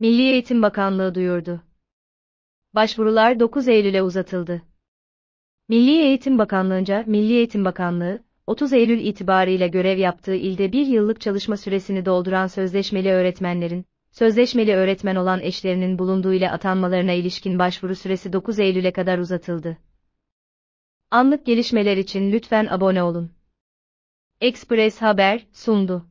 Milli Eğitim Bakanlığı duyurdu. Başvurular 9 Eylül'e uzatıldı. Milli Eğitim Bakanlığı'nca Milli Eğitim Bakanlığı, 30 Eylül itibariyle görev yaptığı ilde bir yıllık çalışma süresini dolduran sözleşmeli öğretmenlerin, sözleşmeli öğretmen olan eşlerinin bulunduğu ile atanmalarına ilişkin başvuru süresi 9 Eylül'e kadar uzatıldı. Anlık gelişmeler için lütfen abone olun. Express Haber sundu.